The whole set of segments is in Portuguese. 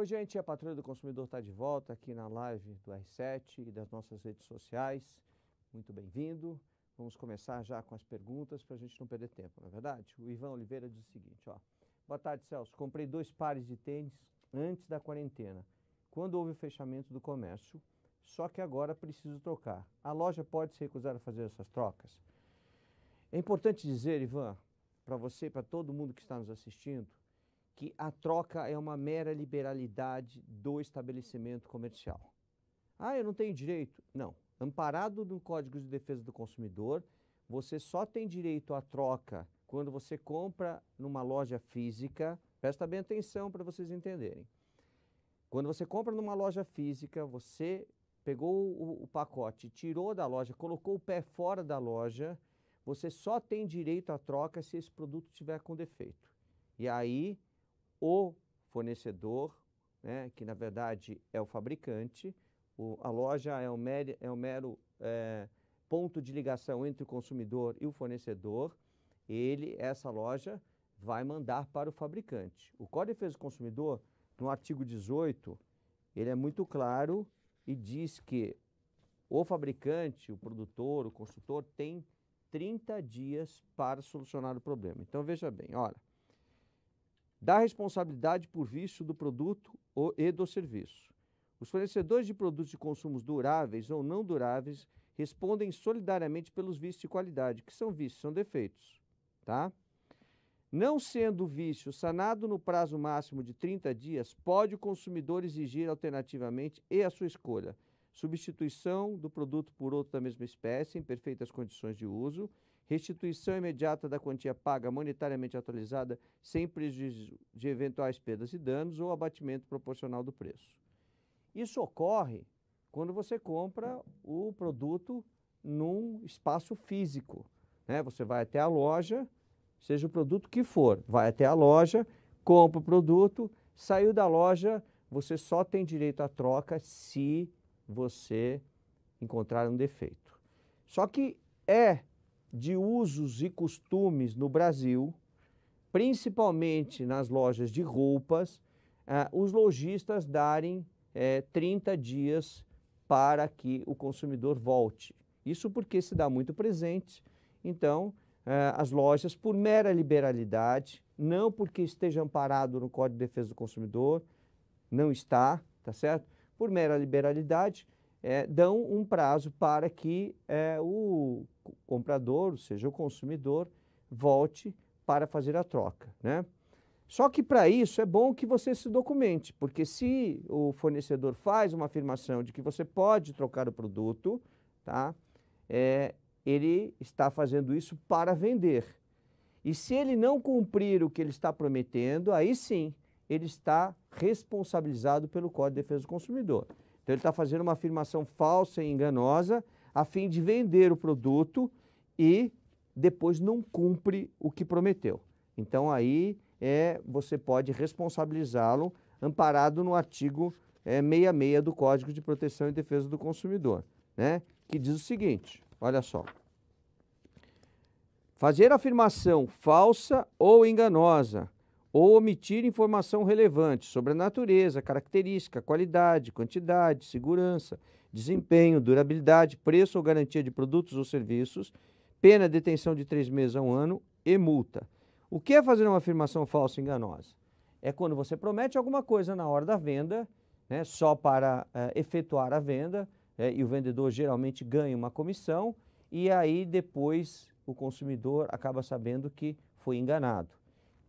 Oi, gente, a Patrulha do Consumidor está de volta aqui na live do R7 e das nossas redes sociais. Muito bem-vindo. Vamos começar já com as perguntas para a gente não perder tempo, não é verdade? O Ivan Oliveira diz o seguinte, ó. Boa tarde, Celso. Comprei dois pares de tênis antes da quarentena, quando houve o fechamento do comércio, só que agora preciso trocar. A loja pode se recusar a fazer essas trocas? É importante dizer, Ivan, para você e para todo mundo que está nos assistindo, que a troca é uma mera liberalidade do estabelecimento comercial. Ah, eu não tenho direito. Não. Amparado no Código de Defesa do Consumidor, você só tem direito à troca quando você compra numa loja física. Presta bem atenção para vocês entenderem. Quando você compra numa loja física, você pegou o, o, pacote, tirou da loja, colocou o pé fora da loja, você só tem direito à troca se esse produto tiver com defeito. E aí o fornecedor, né, que na verdade é o fabricante, o, a loja é um, é um mero é, ponto de ligação entre o consumidor e o fornecedor, ele, essa loja, vai mandar para o fabricante. O Código de Defesa do Consumidor, no artigo 18, ele é muito claro e diz que o fabricante, o produtor, o consultor tem 30 dias para solucionar o problema. Então veja bem, olha, da responsabilidade por vício do produto e do serviço. Os fornecedores de produtos de consumos duráveis ou não duráveis respondem solidariamente pelos vícios de qualidade, que são vícios, são defeitos, tá? Não sendo o vício sanado no prazo máximo de 30 dias, pode o consumidor exigir alternativamente e a sua escolha substituição do produto por outro da mesma espécie em perfeitas condições de uso, restituição imediata da quantia paga monetariamente atualizada, sem prejuízo de eventuais perdas e danos ou abatimento proporcional do preço. Isso ocorre quando você compra o produto num espaço físico. Né? Você vai até a loja, seja o produto que for, vai até a loja, compra o produto, saiu da loja, você só tem direito à troca se você encontrar um defeito. Só que é de usos e costumes no Brasil, principalmente nas lojas de roupas, eh, os lojistas darem eh, 30 dias para que o consumidor volte. Isso porque se dá muito presente. Então, eh, as lojas, por mera liberalidade, não porque esteja amparado no Código de Defesa do Consumidor, não está, tá certo? Por mera liberalidade, é, dão um prazo para que é, o comprador, ou seja, o consumidor, volte para fazer a troca. Né? Só que para isso é bom que você se documente, porque se o fornecedor faz uma afirmação de que você pode trocar o produto, tá? É, ele está fazendo isso para vender. E se ele não cumprir o que ele está prometendo, aí sim ele está responsabilizado pelo Código de Defesa do Consumidor. Então ele está fazendo uma afirmação falsa e enganosa a fim de vender o produto e depois não cumpre o que prometeu. Então aí é, você pode responsabilizá-lo amparado no artigo é, 66 do Código de Proteção e Defesa do Consumidor, né? que diz o seguinte, olha só. Fazer afirmação falsa ou enganosa ou omitir informação relevante sobre a natureza, característica, qualidade, quantidade, segurança, desempenho, durabilidade, preço ou garantia de produtos ou serviços, pena detenção de três meses a um ano e multa. O que é fazer uma afirmação falsa e enganosa? É quando você promete alguma coisa na hora da venda, né, só para eh, efetuar a venda, é, e o vendedor geralmente ganha uma comissão, e aí depois o consumidor acaba sabendo que foi enganado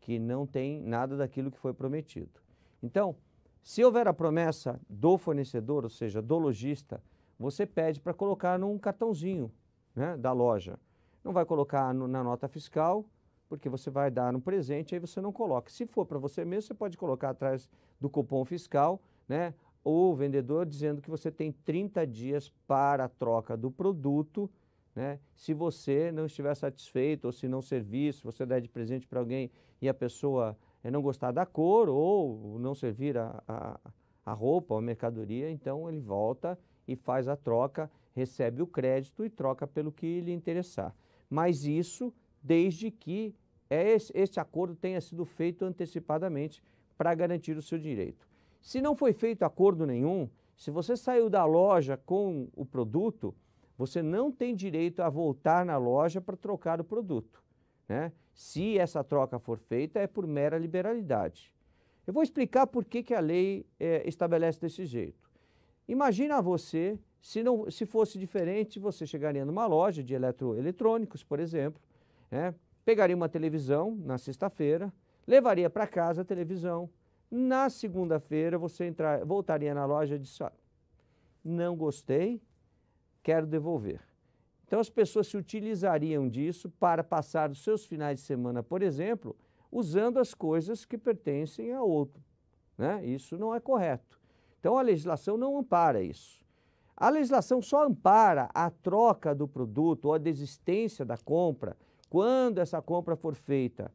que não tem nada daquilo que foi prometido. Então, se houver a promessa do fornecedor, ou seja, do lojista, você pede para colocar num cartãozinho né, da loja. Não vai colocar no, na nota fiscal, porque você vai dar um presente, aí você não coloca. Se for para você mesmo, você pode colocar atrás do cupom fiscal, né? Ou o vendedor dizendo que você tem 30 dias para a troca do produto né? Se você não estiver satisfeito, ou se não servir, se você der de presente para alguém e a pessoa eh, não gostar da cor, ou não servir a, a, a roupa ou a mercadoria, então ele volta e faz a troca, recebe o crédito e troca pelo que lhe interessar. Mas isso desde que é esse, esse acordo tenha sido feito antecipadamente para garantir o seu direito. Se não foi feito acordo nenhum, se você saiu da loja com o produto, você não tem direito a voltar na loja para trocar o produto. Né? Se essa troca for feita, é por mera liberalidade. Eu vou explicar por que, que a lei é, estabelece desse jeito. Imagina você, se, não, se fosse diferente, você chegaria numa loja de eletroeletrônicos, por exemplo, né? pegaria uma televisão na sexta-feira, levaria para casa a televisão, na segunda-feira você entrar, voltaria na loja e disse: ah, não gostei, quero devolver. Então as pessoas se utilizariam disso para passar os seus finais de semana, por exemplo, usando as coisas que pertencem a outro. Né? Isso não é correto. Então a legislação não ampara isso. A legislação só ampara a troca do produto ou a desistência da compra quando essa compra for feita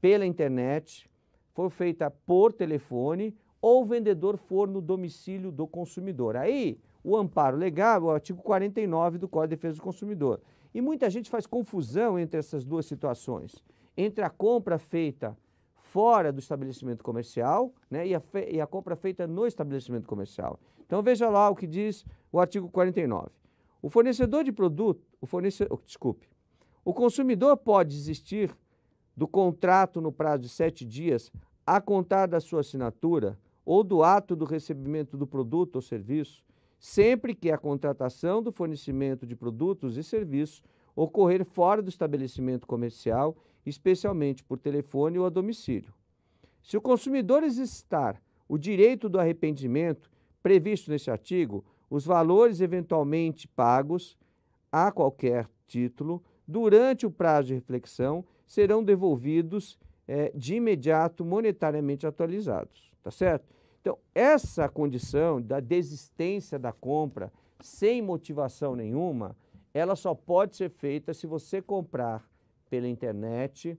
pela internet, for feita por telefone ou o vendedor for no domicílio do consumidor. Aí o amparo legal, é o artigo 49 do Código de Defesa do Consumidor. E muita gente faz confusão entre essas duas situações, entre a compra feita fora do estabelecimento comercial né, e, a e a compra feita no estabelecimento comercial. Então veja lá o que diz o artigo 49. O fornecedor de produto, o fornecedor, oh, desculpe, o consumidor pode desistir do contrato no prazo de sete dias a contar da sua assinatura ou do ato do recebimento do produto ou serviço sempre que a contratação do fornecimento de produtos e serviços ocorrer fora do estabelecimento comercial, especialmente por telefone ou a domicílio. Se o consumidor existar o direito do arrependimento previsto neste artigo, os valores eventualmente pagos a qualquer título durante o prazo de reflexão serão devolvidos eh, de imediato monetariamente atualizados, tá certo? Então, essa condição da desistência da compra sem motivação nenhuma, ela só pode ser feita se você comprar pela internet,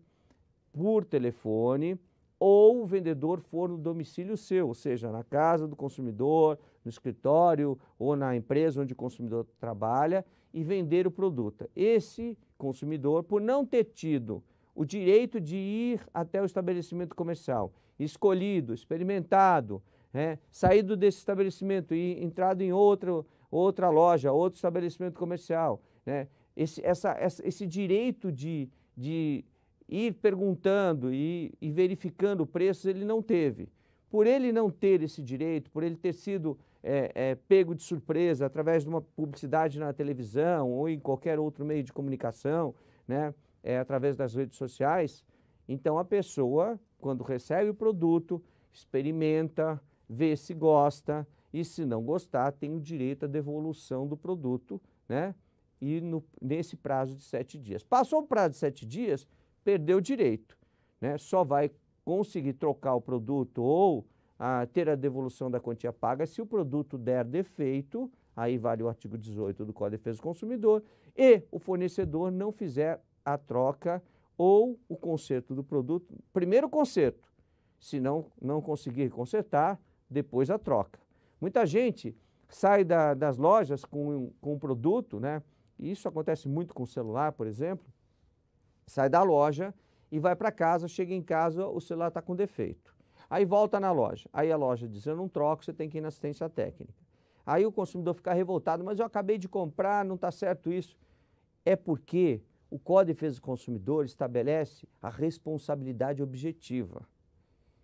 por telefone ou o vendedor for no domicílio seu, ou seja, na casa do consumidor, no escritório ou na empresa onde o consumidor trabalha e vender o produto. Esse consumidor, por não ter tido o direito de ir até o estabelecimento comercial, escolhido, experimentado, né? saído desse estabelecimento e entrado em outro, outra loja, outro estabelecimento comercial. Né? Esse, essa, essa, esse direito de, de ir perguntando e, e verificando preços ele não teve. Por ele não ter esse direito, por ele ter sido é, é, pego de surpresa através de uma publicidade na televisão ou em qualquer outro meio de comunicação, né? É, através das redes sociais, então a pessoa, quando recebe o produto, experimenta, vê se gosta e se não gostar tem o direito à devolução do produto, né? E no, nesse prazo de sete dias. Passou o prazo de sete dias, perdeu o direito, né? Só vai conseguir trocar o produto ou a, ah, ter a devolução da quantia paga se o produto der defeito, aí vale o artigo 18 do Código de Defesa do Consumidor, e o fornecedor não fizer a troca ou o conserto do produto, primeiro conserto, se não, não conseguir consertar, depois a troca. Muita gente sai da, das lojas com, com um produto, né? E isso acontece muito com o celular, por exemplo. Sai da loja e vai para casa, chega em casa, o celular está com defeito. Aí volta na loja. Aí a loja diz: Eu não troco, você tem que ir na assistência técnica. Aí o consumidor fica revoltado, mas eu acabei de comprar, não está certo isso. É porque o Código de Defesa do Consumidor estabelece a responsabilidade objetiva.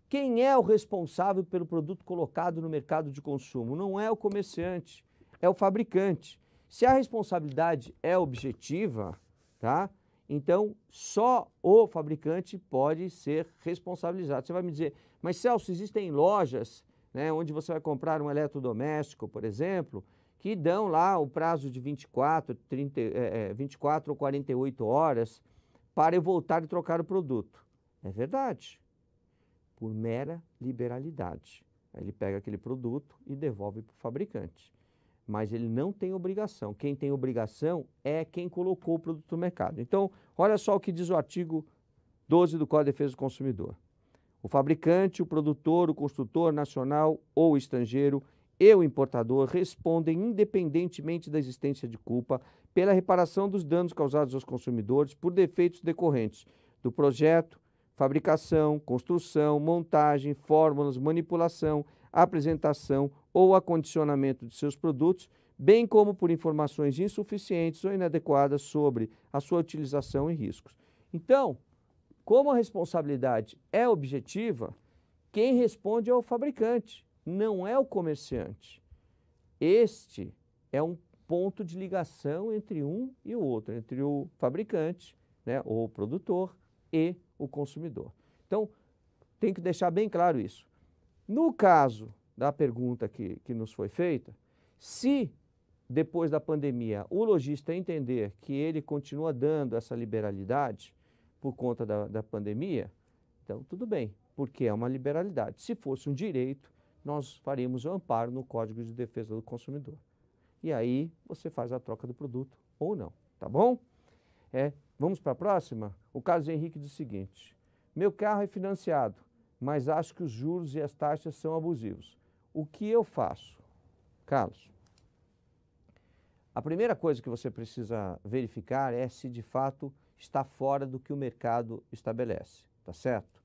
Quem é o responsável pelo produto colocado no mercado de consumo? Não é o comerciante, é o fabricante. Se a responsabilidade é objetiva, tá? Então, só o fabricante pode ser responsabilizado. Você vai me dizer, mas Celso, existem lojas né, onde você vai comprar um eletrodoméstico, por exemplo, que dão lá o prazo de 24, 30, é, 24 é, ou 48 horas para eu voltar e trocar o produto. É verdade por mera liberalidade. Ele pega aquele produto e devolve para o fabricante. Mas ele não tem obrigação. Quem tem obrigação é quem colocou o produto no mercado. Então, olha só o que diz o artigo 12 do Código de Defesa do Consumidor. O fabricante, o produtor, o construtor nacional ou estrangeiro e o importador respondem, independentemente da existência de culpa, pela reparação dos danos causados aos consumidores por defeitos decorrentes do projeto, fabricação, construção, montagem, fórmulas, manipulação, apresentação ou acondicionamento de seus produtos, bem como por informações insuficientes ou inadequadas sobre a sua utilização e riscos. Então, como a responsabilidade é objetiva, quem responde é o fabricante, não é o comerciante. Este é um ponto de ligação entre um e o outro, entre o fabricante, né, ou o produtor e o consumidor. Então, tem que deixar bem claro isso. No caso da pergunta que, que nos foi feita, se depois da pandemia o lojista entender que ele continua dando essa liberalidade por conta da, da pandemia, então tudo bem, porque é uma liberalidade. Se fosse um direito, nós faríamos o um amparo no Código de Defesa do Consumidor. E aí você faz a troca do produto ou não, tá bom? É, Vamos para a próxima? O caso de Henrique é diz o seguinte: meu carro é financiado, mas acho que os juros e as taxas são abusivos. O que eu faço? Carlos, a primeira coisa que você precisa verificar é se de fato está fora do que o mercado estabelece, tá certo?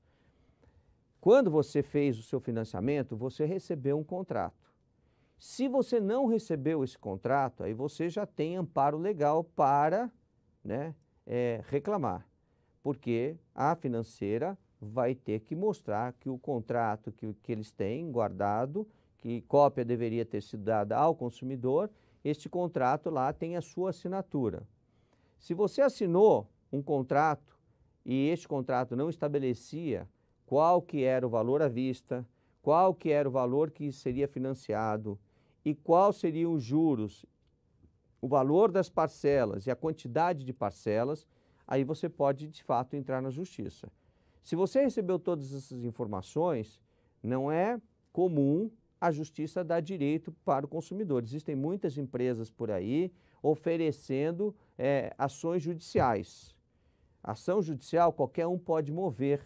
Quando você fez o seu financiamento, você recebeu um contrato. Se você não recebeu esse contrato, aí você já tem amparo legal para, né, é, reclamar, porque a financeira vai ter que mostrar que o contrato que, que eles têm guardado, que cópia deveria ter sido dada ao consumidor, este contrato lá tem a sua assinatura. Se você assinou um contrato e este contrato não estabelecia qual que era o valor à vista, qual que era o valor que seria financiado e qual seriam os juros o valor das parcelas e a quantidade de parcelas, aí você pode de fato entrar na justiça. Se você recebeu todas essas informações, não é comum a justiça dar direito para o consumidor. Existem muitas empresas por aí oferecendo é, ações judiciais. Ação judicial qualquer um pode mover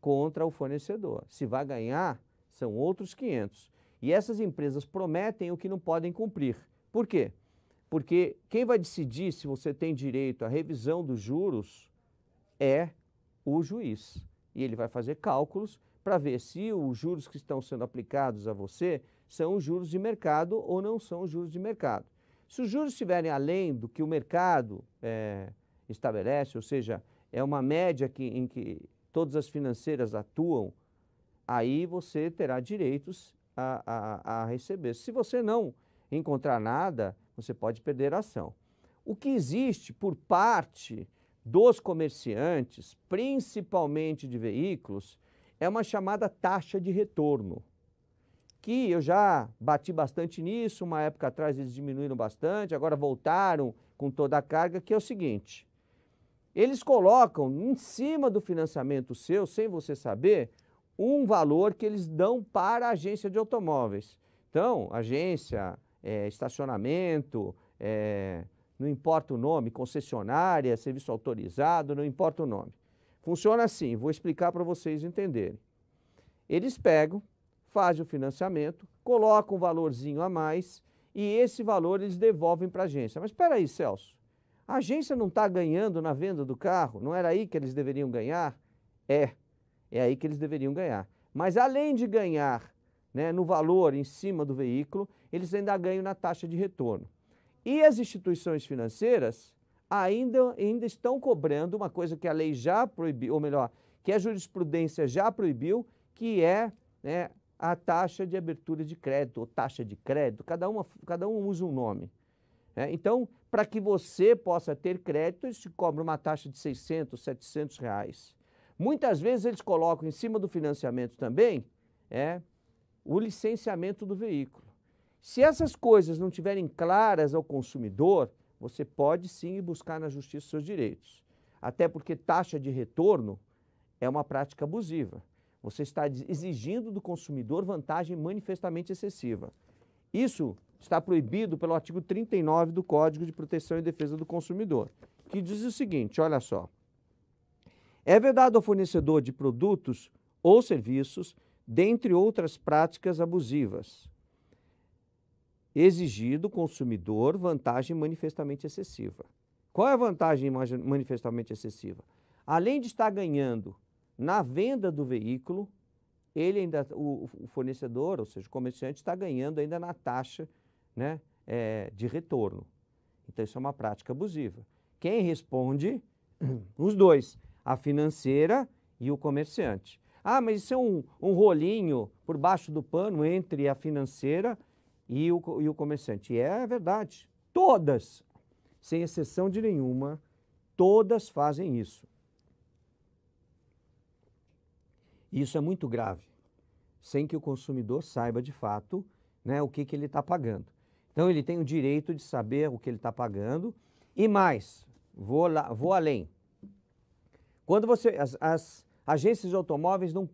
contra o fornecedor. Se vai ganhar, são outros 500. E essas empresas prometem o que não podem cumprir. Por quê? Porque quem vai decidir se você tem direito à revisão dos juros é o juiz. E ele vai fazer cálculos para ver se os juros que estão sendo aplicados a você são os juros de mercado ou não são os juros de mercado. Se os juros estiverem além do que o mercado é, estabelece, ou seja, é uma média que, em que todas as financeiras atuam, aí você terá direitos a, a, a receber. Se você não encontrar nada, você pode perder a ação. O que existe por parte dos comerciantes, principalmente de veículos, é uma chamada taxa de retorno, que eu já bati bastante nisso, uma época atrás eles diminuíram bastante, agora voltaram com toda a carga, que é o seguinte: eles colocam em cima do financiamento seu, sem você saber, um valor que eles dão para a agência de automóveis. Então, agência, é, estacionamento, é, não importa o nome, concessionária, serviço autorizado, não importa o nome. Funciona assim, vou explicar para vocês entenderem. Eles pegam, fazem o financiamento, colocam um valorzinho a mais e esse valor eles devolvem para a agência. Mas espera aí, Celso, a agência não está ganhando na venda do carro? Não era aí que eles deveriam ganhar? É, é aí que eles deveriam ganhar. Mas além de ganhar né, no valor em cima do veículo, eles ainda ganham na taxa de retorno. E as instituições financeiras ainda, ainda estão cobrando uma coisa que a lei já proibiu, ou melhor, que a jurisprudência já proibiu, que é né, a taxa de abertura de crédito, ou taxa de crédito, cada, uma, cada um usa um nome. Né. então, para que você possa ter crédito, eles te cobram uma taxa de 600, 700 reais. Muitas vezes eles colocam em cima do financiamento também é, o licenciamento do veículo. Se essas coisas não tiverem claras ao consumidor, você pode sim buscar na justiça seus direitos. Até porque taxa de retorno é uma prática abusiva. Você está exigindo do consumidor vantagem manifestamente excessiva. Isso está proibido pelo artigo 39 do Código de Proteção e Defesa do Consumidor, que diz o seguinte: olha só. É vedado ao fornecedor de produtos ou serviços dentre outras práticas abusivas, exigir do consumidor vantagem manifestamente excessiva. Qual é a vantagem manifestamente excessiva? Além de estar ganhando na venda do veículo, ele ainda, o, o fornecedor, ou seja, o comerciante, está ganhando ainda na taxa né, é, de retorno. Então, isso é uma prática abusiva. Quem responde? Os dois, a financeira e o comerciante. Ah, mas isso é um, um rolinho por baixo do pano entre a financeira e o, e o comerciante. E é verdade. Todas, sem exceção de nenhuma, todas fazem isso. Isso é muito grave, sem que o consumidor saiba de fato né, o que, que ele está pagando. Então, ele tem o direito de saber o que ele está pagando. E mais, vou, lá, vou além. Quando você. As, as, Agências de automóveis não,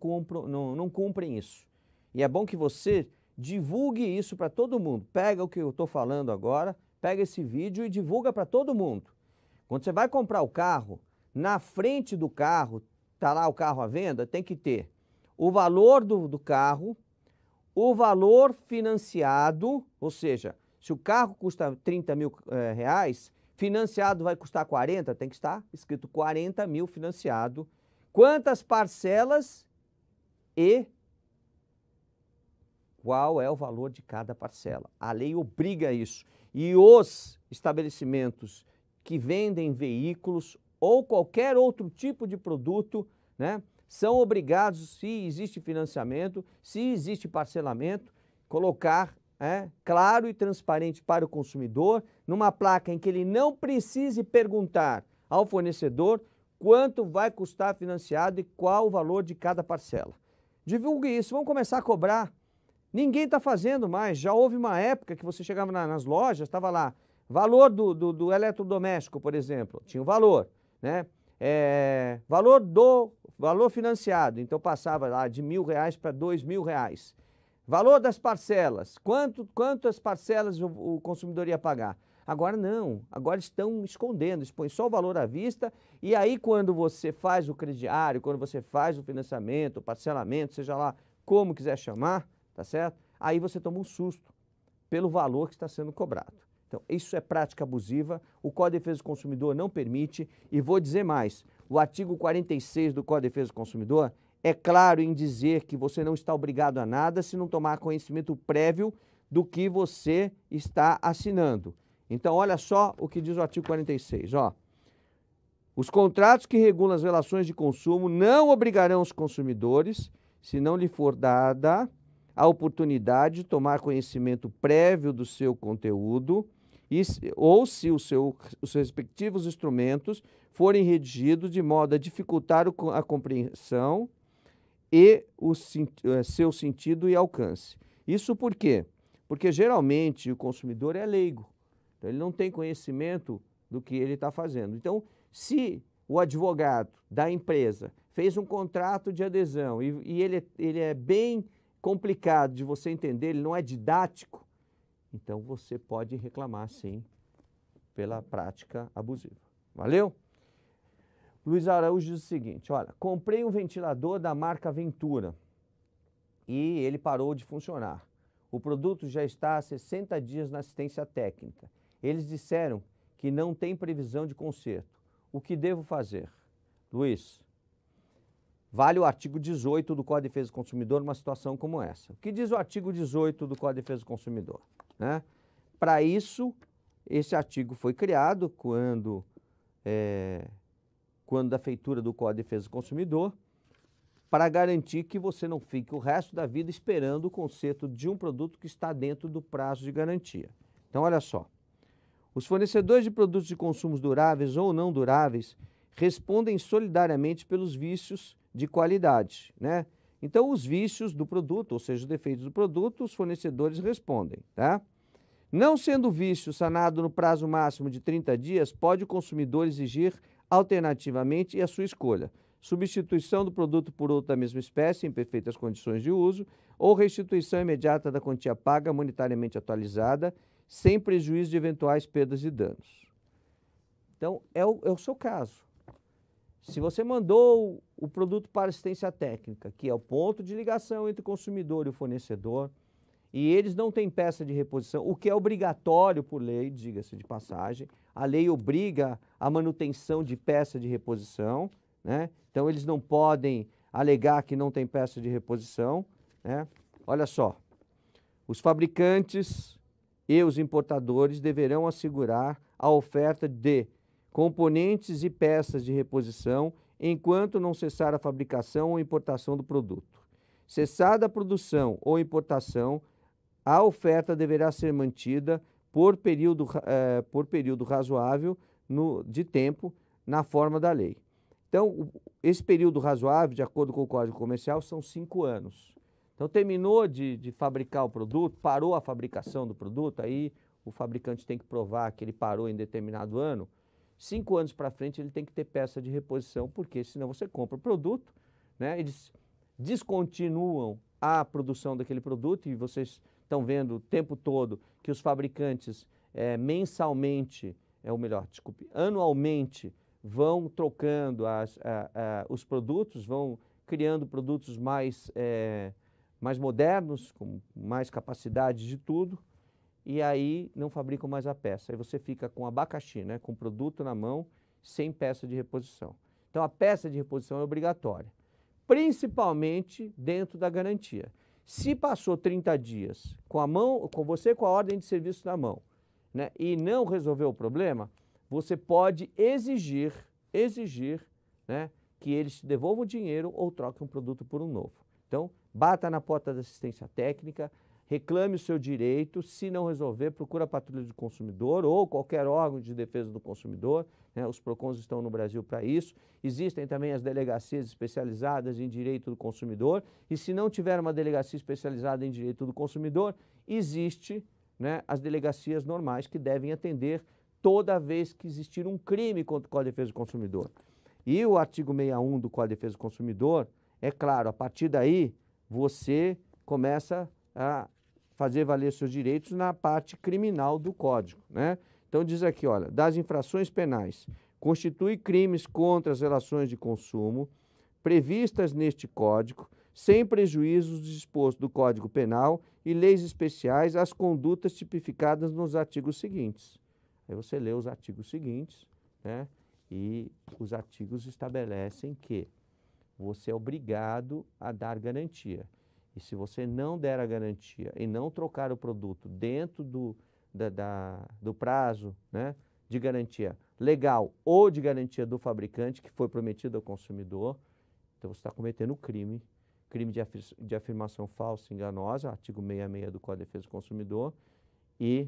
não, não cumprem isso. E é bom que você divulgue isso para todo mundo. Pega o que eu estou falando agora, pega esse vídeo e divulga para todo mundo. Quando você vai comprar o carro, na frente do carro, está lá o carro à venda, tem que ter o valor do, do carro, o valor financiado, ou seja, se o carro custa 30 mil é, reais, financiado vai custar 40, tem que estar escrito 40 mil financiado Quantas parcelas e qual é o valor de cada parcela? A lei obriga isso. E os estabelecimentos que vendem veículos ou qualquer outro tipo de produto, né, são obrigados, se existe financiamento, se existe parcelamento, colocar é, claro e transparente para o consumidor, numa placa em que ele não precise perguntar ao fornecedor quanto vai custar financiado e qual o valor de cada parcela. Divulgue isso, vamos começar a cobrar. Ninguém está fazendo mais. Já houve uma época que você chegava na, nas lojas, estava lá, valor do, do, do, eletrodoméstico, por exemplo, tinha o um valor, né? É, valor do valor financiado, então passava lá de mil reais para dois mil reais. Valor das parcelas, quanto, quanto as parcelas o, o consumidor ia pagar? Agora não, agora estão escondendo, expõem só o valor à vista e aí quando você faz o crediário, quando você faz o financiamento, o parcelamento, seja lá como quiser chamar, tá certo? Aí você toma um susto pelo valor que está sendo cobrado. Então, isso é prática abusiva, o Código de Defesa do Consumidor não permite e vou dizer mais, o artigo 46 do Código de Defesa do Consumidor é claro em dizer que você não está obrigado a nada se não tomar conhecimento prévio do que você está assinando. Então, olha só o que diz o artigo 46, ó. Os contratos que regulam as relações de consumo não obrigarão os consumidores, se não lhe for dada a oportunidade de tomar conhecimento prévio do seu conteúdo e, ou se seu, os respectivos instrumentos forem redigidos de modo a dificultar o, a compreensão e o, eh, seu sentido e alcance. Isso por quê? Porque geralmente o consumidor é leigo. Então, ele não tem conhecimento do que ele está fazendo. Então, se o advogado da empresa fez um contrato de adesão e, e ele, é, ele é bem complicado de você entender, ele não é didático, então você pode reclamar sim pela prática abusiva. Valeu? Luiz Araújo diz o seguinte: olha, comprei um ventilador da marca Ventura e ele parou de funcionar. O produto já está há 60 dias na assistência técnica eles disseram que não tem previsão de conserto. O que devo fazer? Luiz, vale o artigo 18 do Código de Defesa do Consumidor numa situação como essa. O que diz o artigo 18 do Código de Defesa do Consumidor? Né? Para isso, esse artigo foi criado quando, é, quando a feitura do Código de Defesa do Consumidor, para garantir que você não fique o resto da vida esperando o conserto de um produto que está dentro do prazo de garantia. Então, olha só. Os fornecedores de produtos de consumos duráveis ou não duráveis respondem solidariamente pelos vícios de qualidade, né? Então, os vícios do produto, ou seja, os defeitos do produto, os fornecedores respondem, tá? Não sendo o vício sanado no prazo máximo de 30 dias, pode o consumidor exigir alternativamente a sua escolha, substituição do produto por outro da mesma espécie em perfeitas condições de uso ou restituição imediata da quantia paga monetariamente atualizada sem prejuízo de eventuais perdas e danos. Então, é o, é o seu caso. Se você mandou o produto para assistência técnica, que é o ponto de ligação entre o consumidor e o fornecedor, e eles não têm peça de reposição, o que é obrigatório por lei, diga-se de passagem. A lei obriga a manutenção de peça de reposição, né? Então eles não podem alegar que não tem peça de reposição, né? Olha só. Os fabricantes e os importadores deverão assegurar a oferta de componentes e peças de reposição enquanto não cessar a fabricação ou importação do produto. Cessada a produção ou importação, a oferta deverá ser mantida por período, eh, por período razoável no, de tempo na forma da lei. Então, esse período razoável, de acordo com o Código Comercial, são cinco anos. Então terminou de, de fabricar o produto, parou a fabricação do produto, aí o fabricante tem que provar que ele parou em determinado ano. Cinco anos para frente ele tem que ter peça de reposição, porque senão você compra o produto, né? eles descontinuam a produção daquele produto e vocês estão vendo o tempo todo que os fabricantes é, mensalmente, é o melhor, desculpe, anualmente vão trocando as, a, a, os produtos, vão criando produtos mais é, mais modernos, com mais capacidade de tudo, e aí não fabricam mais a peça. Aí você fica com abacaxi, né, com produto na mão, sem peça de reposição. Então a peça de reposição é obrigatória, principalmente dentro da garantia. Se passou 30 dias com a mão, com você com a ordem de serviço na mão, né, e não resolveu o problema, você pode exigir, exigir, né, que eles te devolvam o dinheiro ou troquem um produto por um novo. Então, Bata na porta da assistência técnica, reclame o seu direito, se não resolver, procura a Patrulha do Consumidor ou qualquer órgão de defesa do consumidor, né? os PROCONs estão no Brasil para isso. Existem também as delegacias especializadas em direito do consumidor e se não tiver uma delegacia especializada em direito do consumidor, existe né, as delegacias normais que devem atender toda vez que existir um crime contra o Código de Defesa do Consumidor. E o artigo 61 do Código de Defesa do Consumidor, é claro, a partir daí você começa a fazer valer seus direitos na parte criminal do código, né? Então diz aqui, olha, das infrações penais, constitui crimes contra as relações de consumo previstas neste código, sem prejuízo do disposto do Código Penal e leis especiais às condutas tipificadas nos artigos seguintes. Aí você lê os artigos seguintes, né? E os artigos estabelecem que você é obrigado a dar garantia. E se você não der a garantia e não trocar o produto dentro do, da, da, do prazo né, de garantia legal ou de garantia do fabricante que foi prometido ao consumidor, então você está cometendo crime, crime de, afir, de afirmação falsa e enganosa, artigo 66 do Código de Defesa do Consumidor, e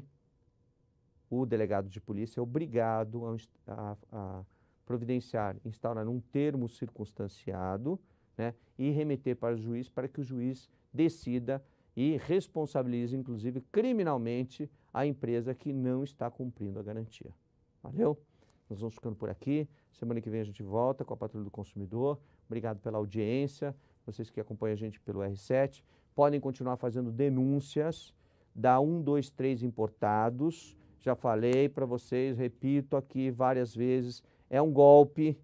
o delegado de polícia é obrigado a, a, a providenciar, instaurar um termo circunstanciado né, e remeter para o juiz para que o juiz decida e responsabilize, inclusive criminalmente, a empresa que não está cumprindo a garantia. Valeu? Nós vamos ficando por aqui. Semana que vem a gente volta com a Patrulha do Consumidor. Obrigado pela audiência. Vocês que acompanham a gente pelo R7 podem continuar fazendo denúncias da 123 importados. Já falei para vocês, repito aqui várias vezes é um golpe,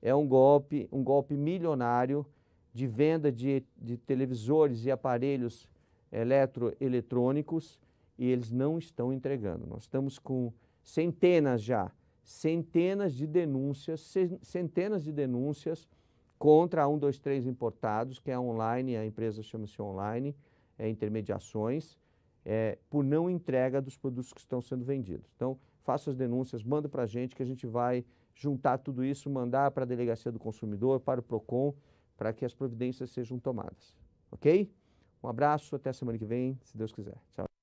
é um golpe, um golpe milionário de venda de, de televisores e aparelhos eletroeletrônicos e eles não estão entregando. Nós estamos com centenas já, centenas de denúncias, centenas de denúncias contra a 123 Importados, que é online, a empresa chama-se Online, é Intermediações, é, por não entrega dos produtos que estão sendo vendidos. Então, faça as denúncias, manda para a gente que a gente vai juntar tudo isso, mandar para a Delegacia do Consumidor, para o PROCON, para que as providências sejam tomadas. Ok? Um abraço, até semana que vem, se Deus quiser. Tchau.